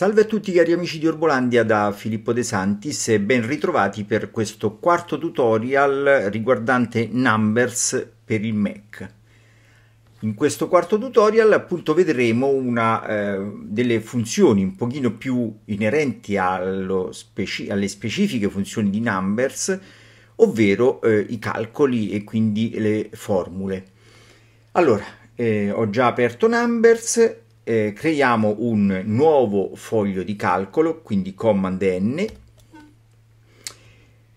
Salve a tutti cari amici di Orbolandia da Filippo De Santis e ben ritrovati per questo quarto tutorial riguardante Numbers per il Mac. In questo quarto tutorial appunto vedremo una eh, delle funzioni un pochino più inerenti speci alle specifiche funzioni di Numbers, ovvero eh, i calcoli e quindi le formule. Allora, eh, ho già aperto Numbers eh, creiamo un nuovo foglio di calcolo, quindi command n,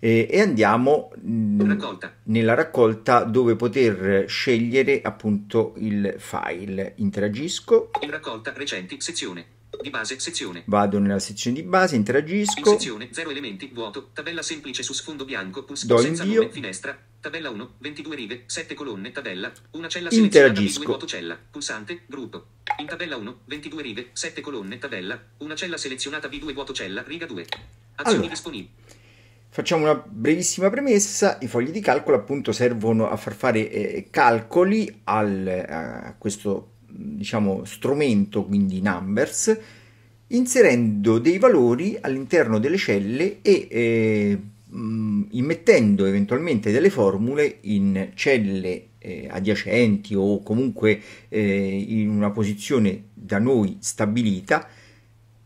eh, e andiamo mm, raccolta. nella raccolta dove poter scegliere appunto il file. Interagisco. In raccolta recenti, sezione. Di base, sezione. Vado nella sezione di base, interagisco. In sezione, 0 elementi, vuoto, tabella semplice su sfondo bianco, pulsante, Do senza Nome, finestra, Tabella 1, 22 righe, 7 colonne, tabella, una cella Interagisco. vuoto cella, pulsante, gruppo. In tabella 1, 22 righe, 7 colonne, tabella, una cella selezionata V2 vuoto cella, riga 2. Azioni allora. disponibili. Facciamo una brevissima premessa, i fogli di calcolo appunto servono a far fare eh, calcoli al, eh, a questo diciamo, strumento, quindi numbers, inserendo dei valori all'interno delle celle e eh, mh, mm, immettendo eventualmente delle formule in celle eh, adiacenti o comunque eh, in una posizione da noi stabilita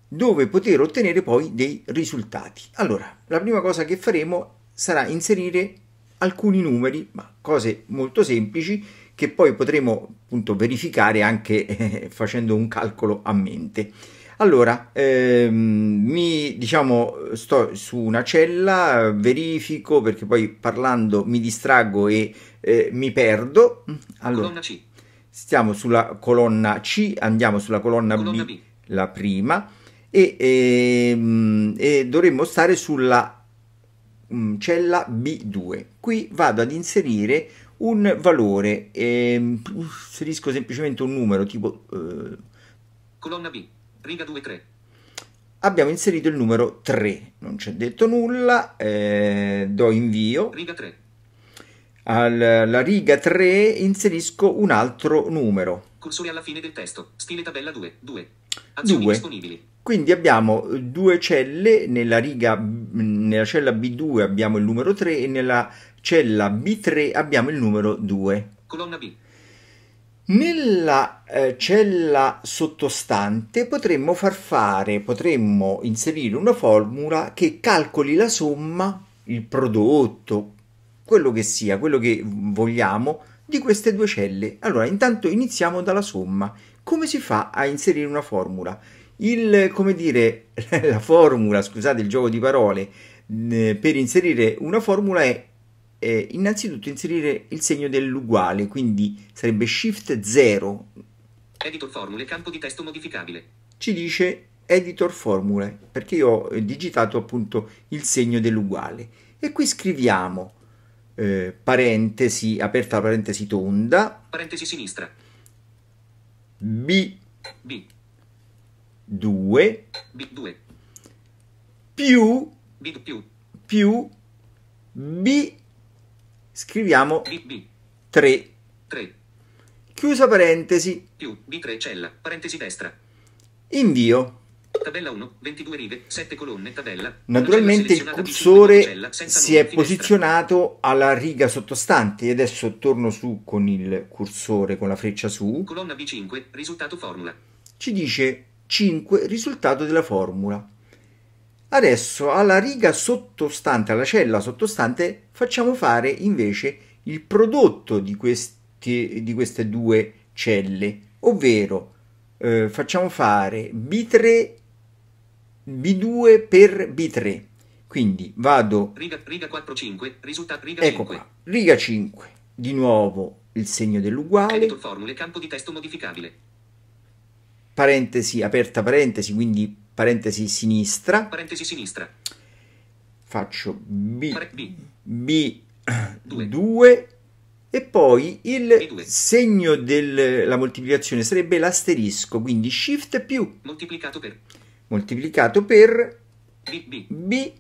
dove poter ottenere poi dei risultati. Allora, la prima cosa che faremo sarà inserire alcuni numeri, ma cose molto semplici che poi potremo appunto verificare anche eh, facendo un calcolo a mente. Allora, ehm, mi diciamo, sto su una cella, verifico perché poi parlando mi distraggo e eh, mi perdo. Allora, colonna C. Stiamo sulla colonna C, andiamo sulla colonna, colonna B, B, la prima, e, ehm, e dovremmo stare sulla mh, mm, cella B2. Qui vado ad inserire un valore, ehm, inserisco semplicemente un numero tipo... Eh, colonna B Riga 2, 3. Abbiamo inserito il numero 3, non c'è detto nulla, eh, do invio. Riga 3. Alla riga 3 inserisco un altro numero. Cursore alla fine del testo, stile tabella 2, 2. Azioni 2. disponibili. Quindi abbiamo due celle, nella, riga, nella cella B2 abbiamo il numero 3 e nella cella B3 abbiamo il numero 2. Colonna B, nella eh, cella sottostante potremmo far fare, potremmo inserire una formula che calcoli la somma, il prodotto, quello che sia, quello che vogliamo di queste due celle. Allora, intanto iniziamo dalla somma. Come si fa a inserire una formula? Il, come dire, la formula, scusate il gioco di parole, per inserire una formula è eh, innanzitutto inserire il segno dell'uguale, quindi sarebbe Shift 0. Editor formule, campo di testo modificabile. Ci dice editor formule, perché io ho digitato appunto il segno dell'uguale. E qui scriviamo eh, parentesi, aperta la parentesi tonda. Parentesi sinistra. B. B. 2. B2. Più. B2. Più. B Scriviamo 3. 3. Chiusa parentesi. Più B3 cella, parentesi destra. Invio. Tabella 1, 22 rive, 7 colonne, tabella. Naturalmente il cursore cella, si è posizionato alla riga sottostante e adesso torno su con il cursore con la freccia su. Colonna B5, risultato formula. Ci dice 5 risultato della formula. Adesso alla riga sottostante, alla cella sottostante, facciamo fare invece il prodotto di, questi, di queste due celle, ovvero eh, facciamo fare B3, B2 per B3. Quindi vado... Riga, riga 4, 5, risulta, riga ecco 5. Qua, riga 5, di nuovo il segno dell'uguale. Editor formule, campo di testo modificabile. Parentesi, aperta parentesi, quindi parentesi sinistra. Parentesi sinistra. Faccio B, B, 2 e poi il segno della moltiplicazione sarebbe l'asterisco, quindi shift più moltiplicato per moltiplicato per B, B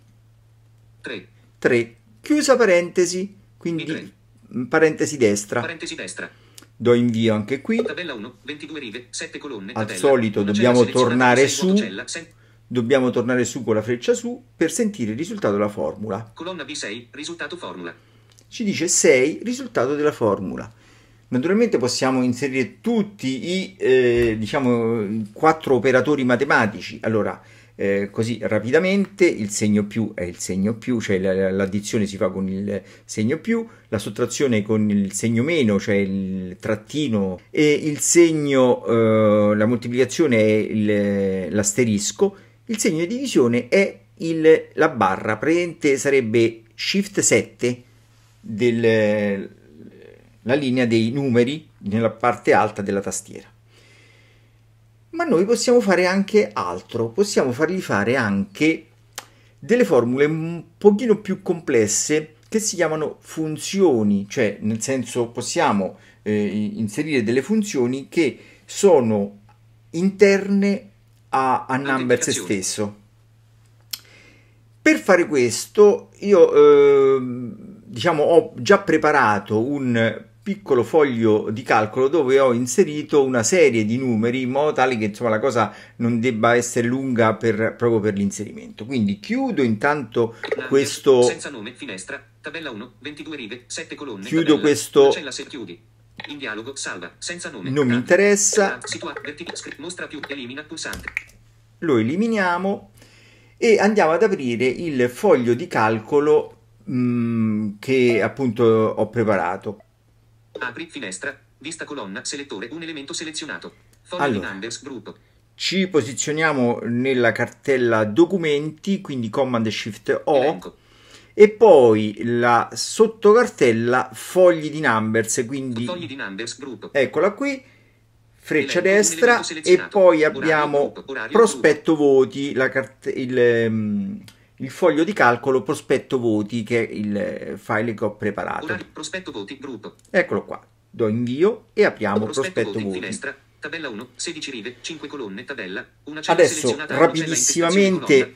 3. 3 chiusa parentesi, quindi B3. parentesi destra. Parentesi destra do invio anche qui 1, rive, colonne, al solito dobbiamo tornare su dobbiamo tornare su con la freccia su per sentire il risultato della formula colonna B6 risultato formula ci dice 6 risultato della formula Naturalmente possiamo inserire tutti i eh, diciamo, quattro operatori matematici. Allora, eh, così rapidamente, il segno più è il segno più, cioè l'addizione si fa con il segno più, la sottrazione con il segno meno, cioè il trattino, e il segno, eh, la moltiplicazione è l'asterisco, il segno di divisione è il, la barra, praticamente sarebbe shift 7 della linea dei numeri nella parte alta della tastiera ma noi possiamo fare anche altro, possiamo fargli fare anche delle formule un pochino più complesse che si chiamano funzioni, cioè nel senso possiamo eh, inserire delle funzioni che sono interne a, a number se stesso. Per fare questo io eh, diciamo ho già preparato un piccolo foglio di calcolo dove ho inserito una serie di numeri in modo tale che insomma la cosa non debba essere lunga per, proprio per l'inserimento. Quindi chiudo intanto Lander, questo senza nome, finestra, tabella 1, 22 righe, 7 colonne. Chiudo tabella, questo in dialogo, salva, senza nome. Non mi interessa. Situa, mostra più, elimina pulsante. Lo eliminiamo e andiamo ad aprire il foglio di calcolo mm, che appunto ho preparato. Apri finestra, vista colonna, selettore, un elemento selezionato. Foglio allora. di Numbers, gruppo. Ci posizioniamo nella cartella documenti, quindi Command Shift O. Elenco. E poi la sottocartella fogli di numbers, quindi fogli di numbers, gruppo. eccola qui, freccia elenco, destra e poi abbiamo orario, orario, prospetto voti, la, cart- il, ehm, il foglio di calcolo prospetto voti che è il eh, file che ho preparato. Orari, prospetto voti, gruppo. Eccolo qua. Do invio e apriamo prospetto, prospetto voti. voti. Finestra, tabella 1, 16 rive, 5 colonne, tabella, una cella Adesso rapidissimamente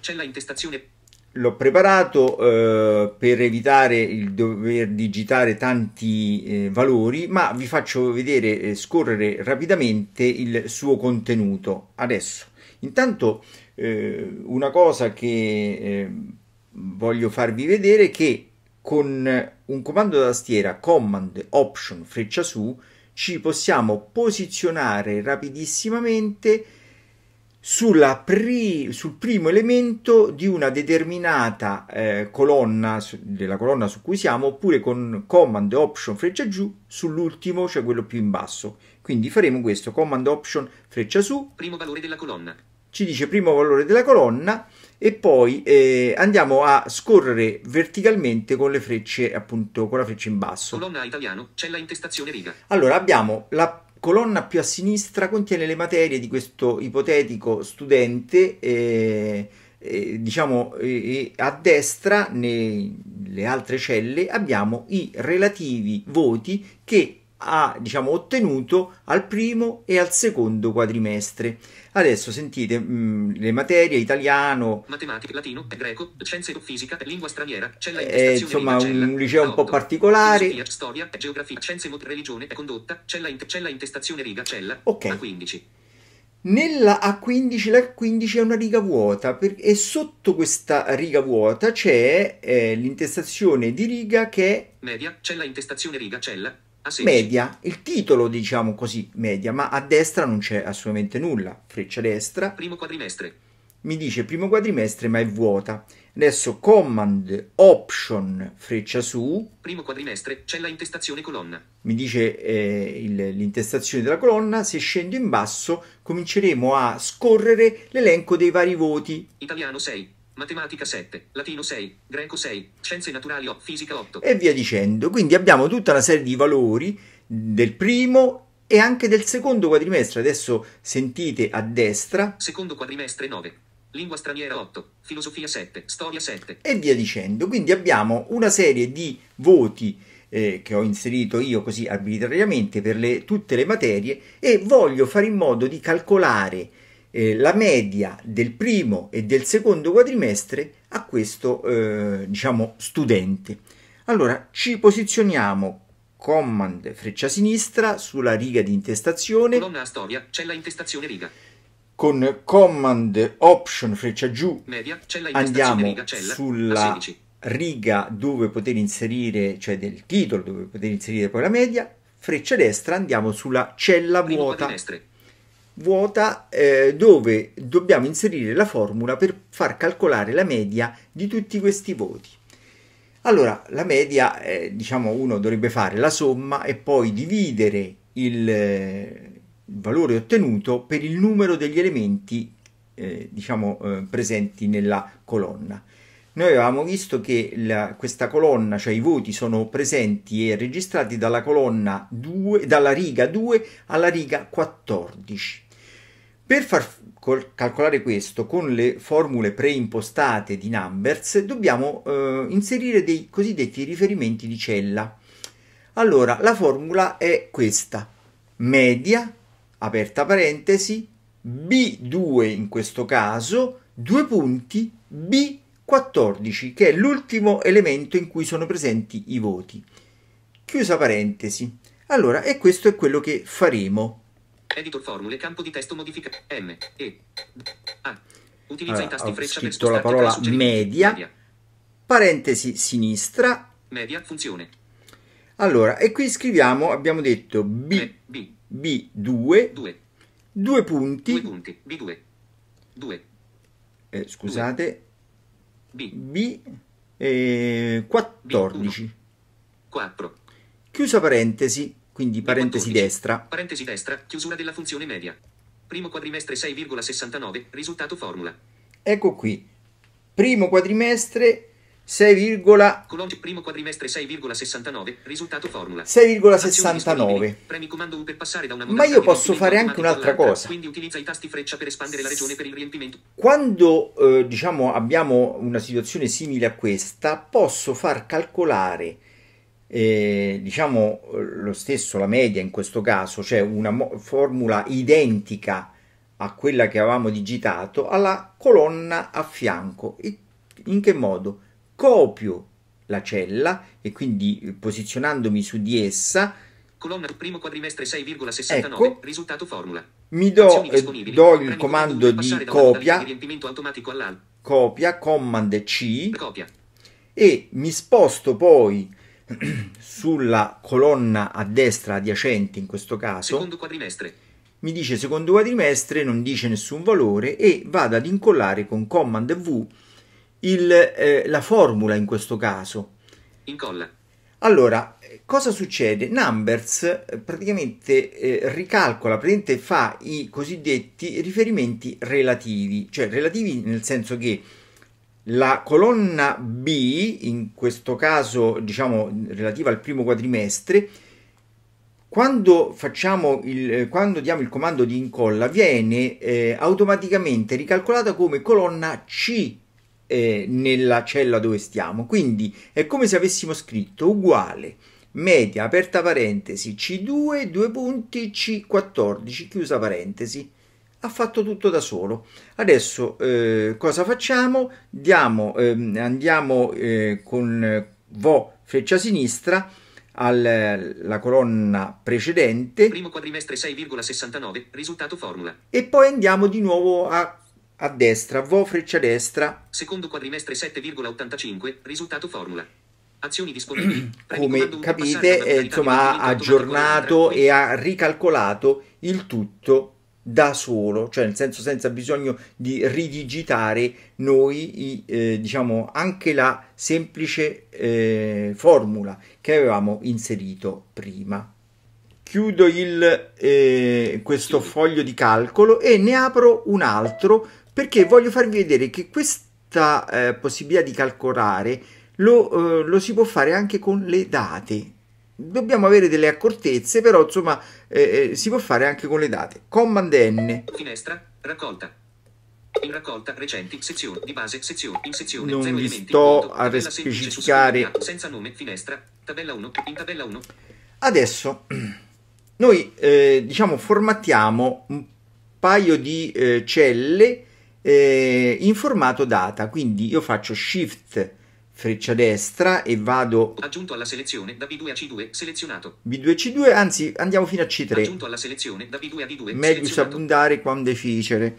l'ho preparato eh, per evitare il dover digitare tanti eh, valori, ma vi faccio vedere eh, scorrere rapidamente il suo contenuto. Adesso, intanto eh, una cosa che eh, voglio farvi vedere è che con un comando da tastiera Command Option freccia su ci possiamo posizionare rapidissimamente pri sul primo elemento di una determinata eh, colonna della colonna su cui siamo oppure con command option freccia giù sull'ultimo cioè quello più in basso quindi faremo questo command option freccia su primo valore della colonna ci dice primo valore della colonna e poi eh, andiamo a scorrere verticalmente con le frecce, appunto con la freccia in basso. Colonna italiano, la intestazione riga. Allora abbiamo la colonna più a sinistra contiene le materie di questo ipotetico studente eh, eh, diciamo eh, a destra nelle altre celle abbiamo i relativi voti che ha diciamo, ottenuto al primo e al secondo quadrimestre. Adesso sentite mh, mm, le materie italiano, matematica, latino, greco, scienze, fisica, lingua straniera, cella è, eh, insomma cella, un liceo un po' particolare. Filosofia, storia, geografia, scienze, religione, condotta, cella, in, cella intestazione, riga, cella, okay. A15. Nella A15 la A15 è una riga vuota per, e sotto questa riga vuota c'è eh, l'intestazione di riga che è media, cella intestazione riga cella Ah, media, il titolo diciamo così media, ma a destra non c'è assolutamente nulla, freccia destra, primo quadrimestre, mi dice primo quadrimestre ma è vuota, adesso command option freccia su, primo quadrimestre, c'è la intestazione colonna, mi dice eh, il, l'intestazione della colonna, se scendo in basso cominceremo a scorrere l'elenco dei vari voti, italiano 6, matematica 7, latino 6, greco 6, scienze naturali 8, fisica 8. E via dicendo. Quindi abbiamo tutta una serie di valori del primo e anche del secondo quadrimestre. Adesso sentite a destra. Secondo quadrimestre 9. Lingua straniera 8, filosofia 7, storia 7. E via dicendo. Quindi abbiamo una serie di voti eh, che ho inserito io così arbitrariamente per le, tutte le materie e voglio fare in modo di calcolare eh, la media del primo e del secondo quadrimestre a questo eh, diciamo studente. Allora ci posizioniamo command freccia sinistra sulla riga di intestazione. Colonna storia, cella intestazione riga. Con command option freccia giù media, cella andiamo riga, cella, sulla riga dove poter inserire, cioè del titolo dove poter inserire poi la media, freccia destra andiamo sulla cella primo vuota. Quadrimestre vuota eh, dove dobbiamo inserire la formula per far calcolare la media di tutti questi voti. Allora, la media, eh, diciamo, uno dovrebbe fare la somma e poi dividere il, eh, valore ottenuto per il numero degli elementi, eh, diciamo, eh, presenti nella colonna. Noi avevamo visto che la, questa colonna, cioè i voti, sono presenti e registrati dalla colonna 2, dalla riga 2 alla riga 14. Per far calcolare questo con le formule preimpostate di Numbers dobbiamo eh, inserire dei cosiddetti riferimenti di cella. Allora, la formula è questa, media, aperta parentesi, B2 in questo caso, due punti, B14, che è l'ultimo elemento in cui sono presenti i voti. Chiusa parentesi. Allora, e questo è quello che faremo. Editor formule, campo di testo modifica. M, E, A. Utilizza allora, i tasti freccia per spostare la parola media, media, parentesi sinistra. Media, funzione. Allora, e qui scriviamo, abbiamo detto B, e, eh, B. B2, 2. 2 punti. 2 punti, B2. 2. Eh, scusate. B. B eh, 14. B1. 4. Chiusa parentesi. Quindi parentesi destra. Parentesi destra, chiusura della funzione media. Primo quadrimestre 6,69, risultato formula. Ecco qui. Primo quadrimestre 6, Colonge, primo quadrimestre 6,69, risultato formula. 6,69. Premi comando U per passare da una Ma io posso fare anche un'altra cosa. Quindi utilizza i tasti freccia per espandere la regione per il riempimento. Quando eh, diciamo abbiamo una situazione simile a questa, posso far calcolare Diciamo, eh, diciamo lo stesso, la media in questo caso, cioè una mo- formula identica a quella che avevamo digitato alla colonna a fianco. E in che modo? Copio la cella e quindi eh, posizionandomi su di essa. Colonna primo quadrimestre 6,69. Ecco, risultato formula. Mi do, do il comando di copia. Copia, command C. Copia. E mi sposto poi sulla colonna a destra adiacente in questo caso mi dice secondo quadrimestre, non dice nessun valore e vado ad incollare con Command V il, eh, la formula in questo caso. Incolla. Allora, cosa succede? Numbers eh, praticamente eh, ricalcola, praticamente fa i cosiddetti riferimenti relativi, cioè relativi nel senso che la colonna B, in questo caso diciamo relativa al primo quadrimestre, quando, il, eh, quando diamo il comando di incolla viene eh, automaticamente ricalcolata come colonna C eh, nella cella dove stiamo. Quindi è come se avessimo scritto uguale media aperta parentesi C2 due punti C14 chiusa parentesi ha fatto tutto da solo. Adesso eh, cosa facciamo? Diamo, ehm, andiamo eh, con eh, VO freccia sinistra alla colonna precedente. Primo quadrimestre 6,69, risultato formula. E poi andiamo di nuovo a, a destra, VO freccia destra. Secondo quadrimestre 7,85, risultato formula. Azioni disponibili. Come capite, eh, insomma, ha aggiornato e ha ricalcolato il tutto da solo, cioè nel senso senza bisogno di ridigitare noi eh, diciamo anche la semplice eh, formula che avevamo inserito prima. Chiudo il, eh, questo foglio di calcolo e ne apro un altro perché voglio farvi vedere che questa eh, possibilità di calcolare lo, eh, lo si può fare anche con le date dobbiamo avere delle accortezze, però insomma eh, eh, si può fare anche con le date. Command N. Finestra, raccolta. In raccolta, recenti, sezione, di base, sezione, in sezione, non vi sto a specificare. Senza nome, finestra, tabella 1, in tabella 1. Adesso, noi eh, diciamo formattiamo un paio di eh, celle eh, in formato data, quindi io faccio Shift freccia destra e vado aggiunto alla selezione da B2 a C2 selezionato B2 C2 anzi andiamo fino a C3 aggiunto alla selezione da B2 a D2 meglio abbondare quando è ficere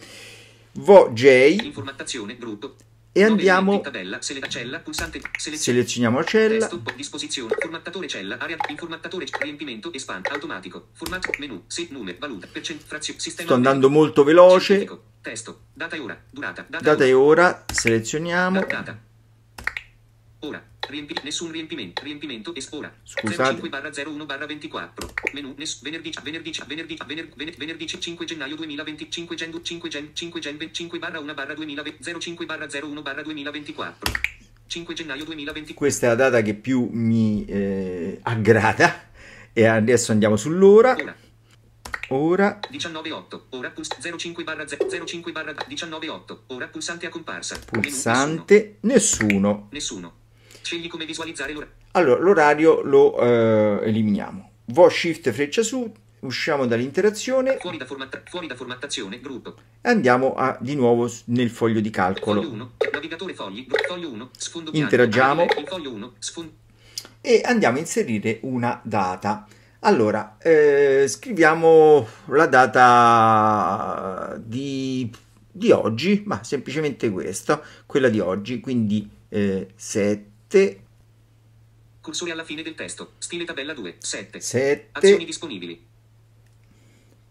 vo J informazione gruppo e andiamo tabella, sele, cella, pulsante, selezioniamo la cella testo, disposizione formattatore cella area informattatore riempimento expand automatico format menu set numero valuta percent sistema sto andando molto veloce testo data e ora durata data, data ora. e ora selezioniamo data Ora. Riempi, nessun riempimento. Riempimento. Es, ora. Scusate. 05-01-24. Menù. Ness, venerdì, venerdì, venerdì, venerdì, venerdì 5 gennaio 2025 gen 5 gen 5 gen 25 barra 1 barra 2020 05 barra 01 barra 2024. 5 gennaio 2020. Questa è la data che più mi eh, aggrada. E adesso andiamo sull'ora. Ora. Ora 19.8, ora puls 05 barra 05 barra 19.8, ora pulsante a comparsa. Pulsante, nessuno. nessuno. Nessuno. Scegli come visualizzare l'orario. Allora, l'orario lo eh, eliminiamo. Vo shift freccia su, usciamo dall'interazione. Fuori da, formatta- fuori da formattazione, gruppo. E andiamo a, di nuovo nel foglio di calcolo. Foglio 1, navigatore fogli, foglio 1, sfondo bianco. Interagiamo. Foglio 1, sfondo... E andiamo a inserire una data. Allora, eh, scriviamo la data di, di, oggi, ma semplicemente questa, quella di oggi, quindi eh, 7 7. Cursore alla fine del testo. Stile tabella 2. 7. 7. Azioni disponibili.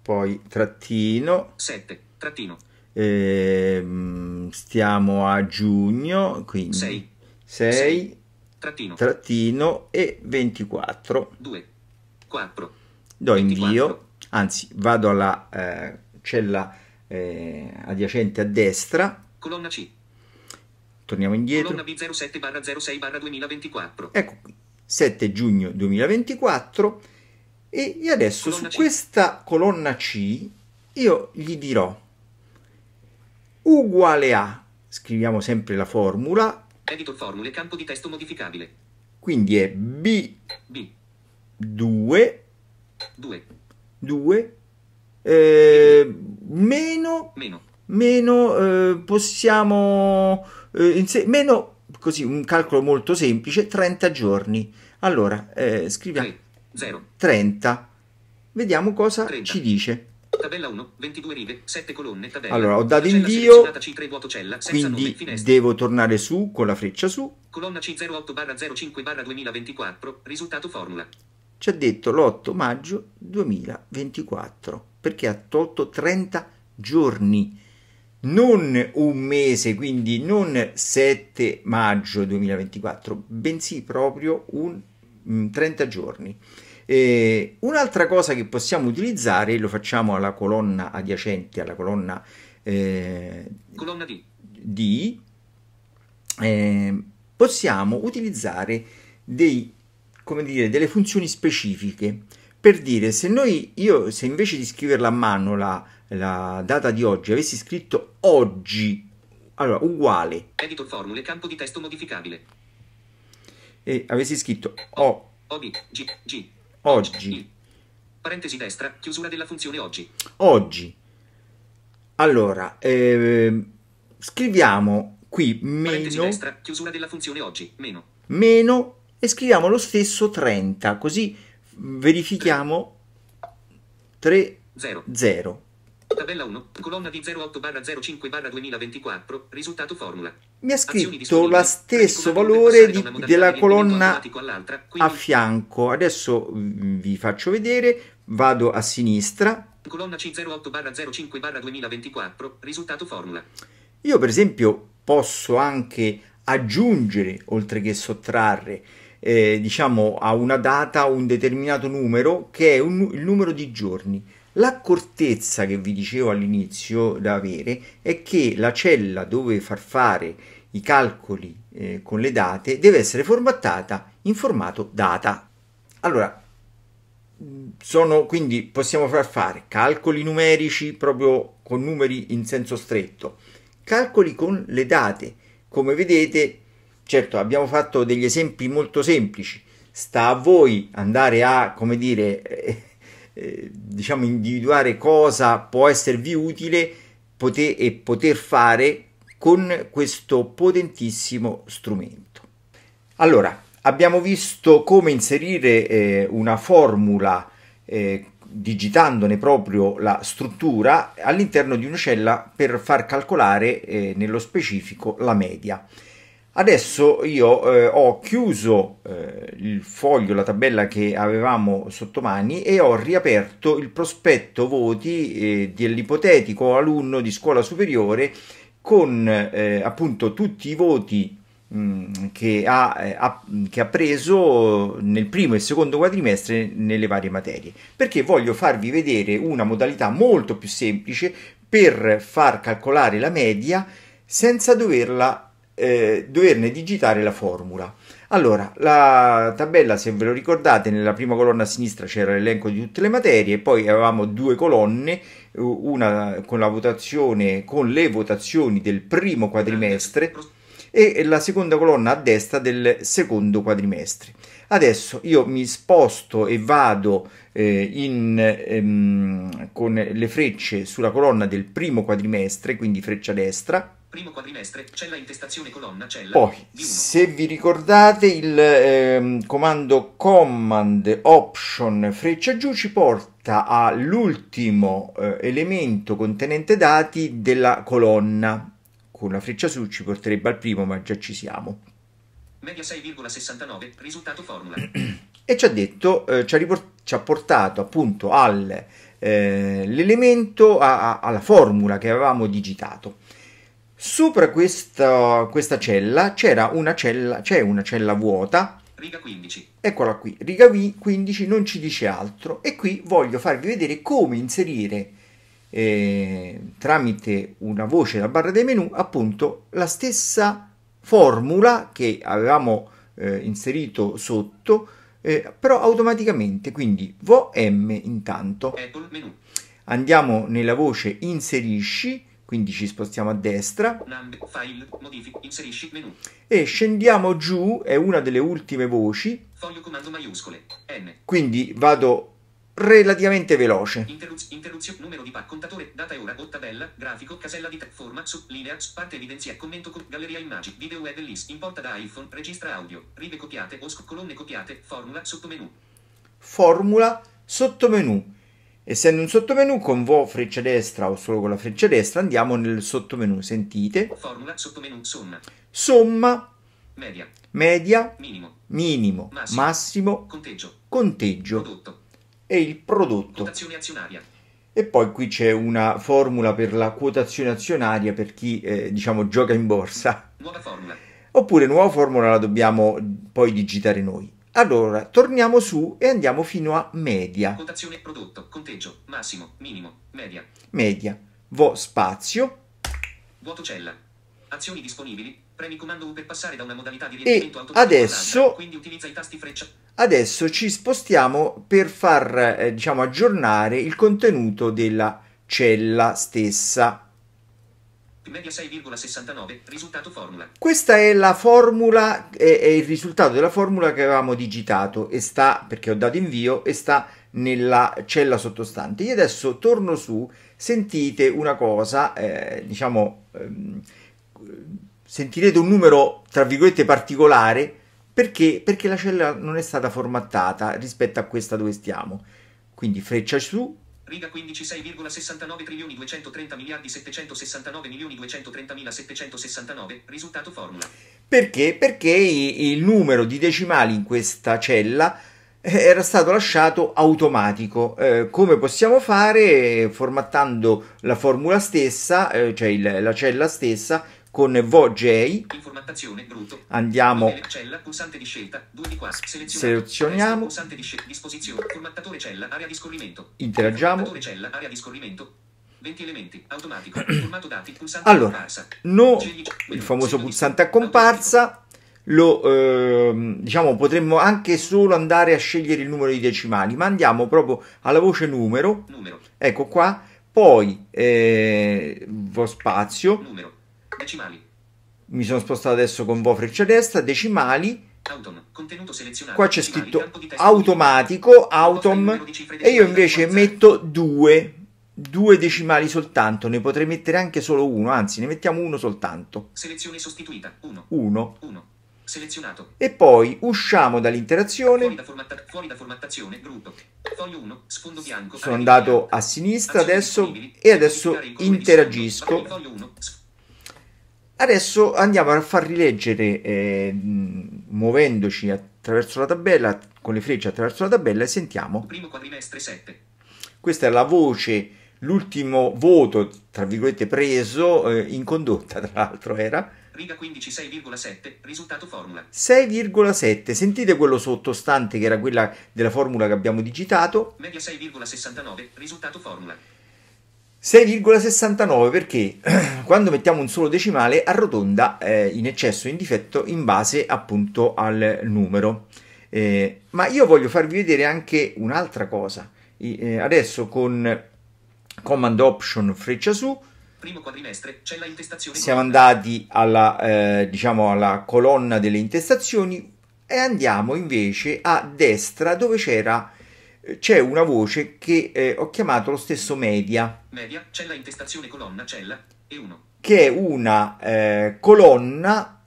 Poi trattino. 7. Trattino. Ehm, stiamo a giugno, quindi 6. 6. Trattino. trattino. e 24. 2. 4. Do 24. invio, anzi vado alla eh, cella eh, adiacente a destra. Colonna C torniamo indietro. Colonna B07-06-2024. Ecco, 7 giugno 2024. E adesso colonna su C. questa colonna C io gli dirò uguale a, scriviamo sempre la formula. Editor formule, campo di testo modificabile. Quindi è B, B. 2, 2, 2 eh, meno, meno, meno eh, possiamo eh, se- meno così un calcolo molto semplice 30 giorni allora eh, scriviamo 3, 30 vediamo cosa 30. ci dice Tabella 1, 22 rive, 7 colonne, tabella. Allora, ho dato invio, C3, vuoto cella, senza quindi nome, devo tornare su con la freccia su. Colonna C08-05-2024, risultato formula. Ci ha detto l'8 maggio 2024, perché ha tolto 30 giorni non un mese, quindi non 7 maggio 2024, bensì proprio un 30 mm, giorni. Eh, un'altra cosa che possiamo utilizzare, lo facciamo alla colonna adiacente, alla colonna, eh, colonna D, D eh, possiamo utilizzare dei, dire, delle funzioni specifiche per dire se noi, io se invece di scriverla a mano la la data di oggi avessi scritto oggi, allora uguale. Edito formule, campo di testo modificabile. E avessi scritto o, o B, G, G, oggi. I. Parentesi destra, chiusura della funzione oggi. Oggi. Allora, eh, scriviamo qui meno. Parentesi destra, chiusura della funzione oggi, meno. Meno e scriviamo lo stesso 30, così verifichiamo 3, 0. 0. Tabella 1, colonna di 08 barra 05 barra 2024, risultato formula. Mi ha scritto lo stesso valore di, della colonna a fianco. Adesso vi faccio vedere, vado a sinistra. Colonna C08 barra 05 barra 2024, risultato formula. Io per esempio posso anche aggiungere, oltre che sottrarre, eh, diciamo a una data un determinato numero che è un, il numero di giorni L'accortezza che vi dicevo all'inizio da avere è che la cella dove far fare i calcoli eh, con le date deve essere formattata in formato data. Allora, sono, quindi possiamo far fare calcoli numerici proprio con numeri in senso stretto, calcoli con le date. Come vedete, certo abbiamo fatto degli esempi molto semplici, sta a voi andare a, come dire, eh, eh, diciamo individuare cosa può esservi utile poter, e poter fare con questo potentissimo strumento. Allora, abbiamo visto come inserire eh, una formula eh, digitandone proprio la struttura all'interno di un'ocella per far calcolare eh, nello specifico la media. Adesso io eh, ho chiuso eh, il foglio, la tabella che avevamo sotto mani e ho riaperto il prospetto voti eh, dell'ipotetico alunno di scuola superiore con eh, appunto tutti i voti mm, che, ha, eh, ha, che ha preso nel primo e secondo quadrimestre nelle varie materie perché voglio farvi vedere una modalità molto più semplice per far calcolare la media senza doverla eh, doverne digitare la formula. Allora, la tabella, se ve lo ricordate, nella prima colonna a sinistra c'era l'elenco di tutte le materie, poi avevamo due colonne, una con, votazione, con le votazioni del primo quadrimestre e la seconda colonna a destra del secondo quadrimestre. Adesso io mi sposto e vado eh, in, ehm, con le frecce sulla colonna del primo quadrimestre, quindi freccia destra, Primo quadrimestre, cella intestazione colonna cella. Poi, se vi ricordate, il eh, comando Command Option freccia giù ci porta all'ultimo eh, elemento contenente dati della colonna. Con la freccia su ci porterebbe al primo, ma già ci siamo. Media 6,69, risultato formula. e ci ha detto, eh, ci, ha riport- ci, ha portato appunto all'elemento, eh, alla formula che avevamo digitato. Sopra questa, questa cella c'era una cella, c'è una cella vuota. Riga 15. Eccola qui, riga 15 non ci dice altro e qui voglio farvi vedere come inserire eh, tramite una voce da barra dei menu appunto la stessa formula che avevamo eh, inserito sotto eh, però automaticamente quindi VM intanto andiamo nella voce inserisci quindi ci spostiamo a destra. File, e scendiamo giù, è una delle ultime voci. Foglio comando maiuscole. N. Quindi vado relativamente veloce. Interruz- interruzione, numero di pack, contatore, data e ora, o tabella, grafico, casella di te- forma, sottolinea, parte evidenzia, commento, co- galleria immagini, video web list, importa da iPhone, registra audio, rive copiate, o colonne copiate, formula, sottomenu. Formula, sottomenu. Essendo un sottomenu, con VO freccia destra o solo con la freccia destra, andiamo nel sottomenu. Sentite. Formula sottomenu somma. Somma. Media. Media. Minimo. Minimo. Massimo. massimo conteggio. Conteggio. Prodotto. E il prodotto. Quotazione azionaria. E poi qui c'è una formula per la quotazione azionaria per chi, eh, diciamo, gioca in borsa. Nuova formula. Oppure nuova formula la dobbiamo poi digitare noi. Allora, torniamo su e andiamo fino a media. Contazione prodotto, conteggio, massimo, minimo, media. Media. Vo spazio. Vuoto cella. Azioni disponibili. Premi comando U per passare da una modalità di riempimento automatico adesso, quindi utilizza i tasti freccia. Adesso ci spostiamo per far, eh, diciamo, aggiornare il contenuto della cella stessa. Media 6,69, risultato formula. Questa è la formula, è, è, il risultato della formula che avevamo digitato e sta, perché ho dato invio, e sta nella cella sottostante. Io adesso torno su, sentite una cosa, eh, diciamo, ehm, sentirete un numero, tra virgolette, particolare, perché? Perché la cella non è stata formattata rispetto a questa dove stiamo. Quindi freccia su, riga 15 6,69 trilioni 230 miliardi 769 milioni 230 mila 769, risultato formula. Perché? Perché il numero di decimali in questa cella eh, era stato lasciato automatico. Eh, come possiamo fare? Formattando la formula stessa, eh, cioè il, la cella stessa, con VoJ. Andiamo. Cella, di scelta, di qua, selezioniamo. Cella, Interagiamo. Cella, 20 elementi, automatico, formato dati, pulsante allora, comparsa. No, il famoso pulsante a comparsa. Lo, eh, diciamo, potremmo anche solo andare a scegliere il numero di decimali, ma andiamo proprio alla voce numero. numero. Ecco qua, poi eh, spazio. Numero Decimali. Mi sono spostato adesso con voi freccia destra, decimali. Autom, contenuto selezionato. Qua c'è scritto automatico, autom, e io invece metto due, due decimali soltanto, ne potrei mettere anche solo uno, anzi ne mettiamo uno soltanto. Selezione sostituita, 1. Uno. Selezionato. E poi usciamo dall'interazione. Fuori da, formatta- fuori da formattazione, gruppo. Foglio 1, sfondo bianco. Sono andato a sinistra adesso e adesso interagisco. Foglio 1, sfondo Adesso andiamo a far rileggere, eh, muovendoci attraverso la tabella, con le frecce attraverso la tabella e sentiamo. Primo quadrimestre 7. Questa è la voce, l'ultimo voto, tra virgolette, preso eh, in condotta, tra l'altro era. Riga 15 6,7, risultato formula. 6,7, sentite quello sottostante che era quella della formula che abbiamo digitato. Media 6,69, risultato formula. 6,69 perché quando mettiamo un solo decimale arrotonda eh, in eccesso in difetto in base appunto al numero. Eh, ma io voglio farvi vedere anche un'altra cosa. Eh, adesso con Command Option freccia su siamo andati alla, eh, diciamo alla colonna delle intestazioni e andiamo invece a destra dove c'era c'è una voce che eh, ho chiamato lo stesso media. Media, cella intestazione colonna, cella, E1. Che è una eh, colonna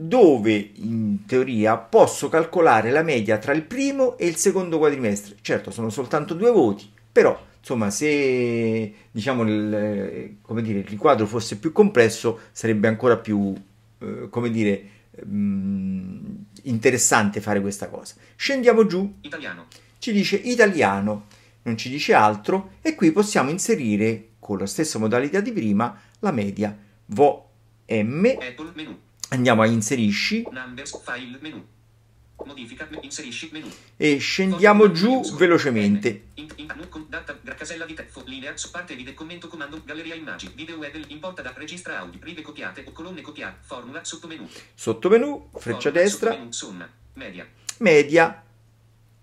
dove in teoria posso calcolare la media tra il primo e il secondo quadrimestre. Certo, sono soltanto due voti, però insomma se diciamo, il, dire, il, riquadro fosse più complesso sarebbe ancora più eh, come dire, mh, mm, interessante fare questa cosa. Scendiamo giù. Italiano ci dice italiano, non ci dice altro e qui possiamo inserire con la stessa modalità di prima la media vo m andiamo a inserisci Numbers, file, menu. Modifica, inserisci, menu. e scendiamo Form, giù menu, velocemente in, in, data, casella di text, linea, parte video, commento, comando, galleria immagini, video web, importa da, registra audio, rive copiate o colonne copiate, formula, sottomenu sottomenu, freccia Form, destra somma, media. media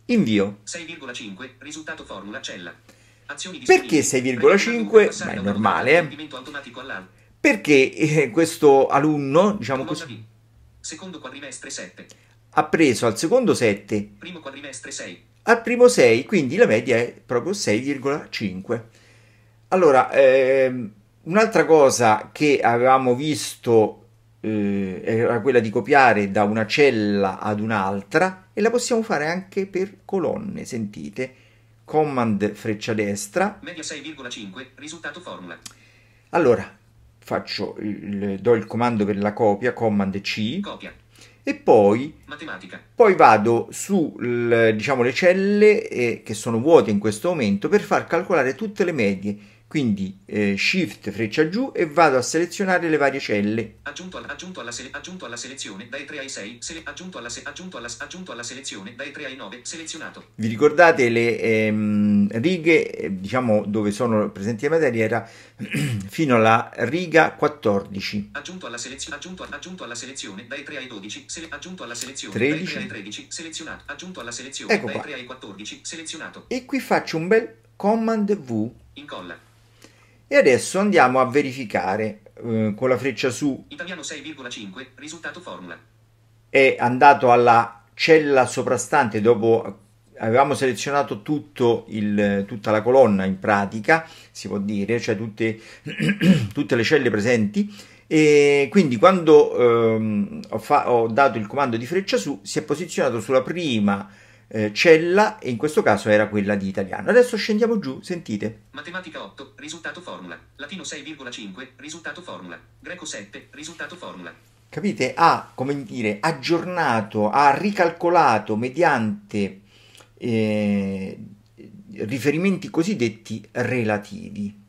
Invio. 6,5. Risultato formula cella. Azioni Perché 6,5? Ma è normale. Eh. Perché eh, questo alunno, diciamo così, secondo quadrimestre 7. Ha preso al secondo 7. Primo quadrimestre 6. Al primo 6, quindi la media è proprio 6,5. Allora, ehm, un'altra cosa che avevamo visto eh, era quella di copiare da una cella ad un'altra e la possiamo fare anche per colonne, sentite. Command freccia destra. Media 6,5, risultato formula. Allora, faccio il, do il comando per la copia, Command C. Copia. E poi, poi vado sulle diciamo, celle eh, che sono vuote in questo momento per far calcolare tutte le medie quindi eh, Shift freccia giù e vado a selezionare le varie celle. Aggiunto, al, aggiunto, alla, sele, aggiunto alla, selezione dai 3 ai 6, sele, aggiunto, alla, alla, aggiunto, alla, selezione dai 3 ai 9, selezionato. Vi ricordate le ehm, righe, eh, diciamo dove sono presenti le materie, era fino alla riga 14. Aggiunto alla, selezio, selezione dai 3 ai 12, aggiunto alla selezione 13. dai 3 ai 13, selezionato. Aggiunto alla selezione ecco dai qua. 3 ai 14, selezionato. E qui faccio un bel Command V. Incolla. E adesso andiamo a verificare eh, con la freccia su. Italiano 6,5, risultato formula. È andato alla cella soprastante dopo avevamo selezionato tutto il, tutta la colonna in pratica, si può dire, cioè tutte, tutte le celle presenti e quindi quando ehm, ho, ho, dato il comando di freccia su si è posizionato sulla prima eh, cella e in questo caso era quella di italiano. Adesso scendiamo giù, sentite. Matematica 8, risultato formula. Latino 6,5, risultato formula. Greco 7, risultato formula. Capite? Ha, come dire, aggiornato, ha ricalcolato mediante eh, riferimenti cosiddetti relativi.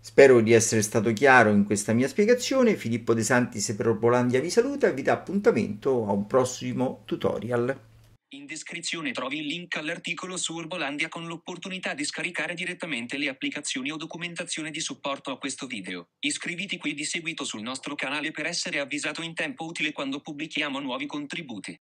Spero di essere stato chiaro in questa mia spiegazione. Filippo De Santis per Orbolandia vi saluta e vi dà appuntamento a un prossimo tutorial. In descrizione trovi il link all'articolo su Urbolandia con l'opportunità di scaricare direttamente le applicazioni o documentazione di supporto a questo video. Iscriviti qui di seguito sul nostro canale per essere avvisato in tempo utile quando pubblichiamo nuovi contributi.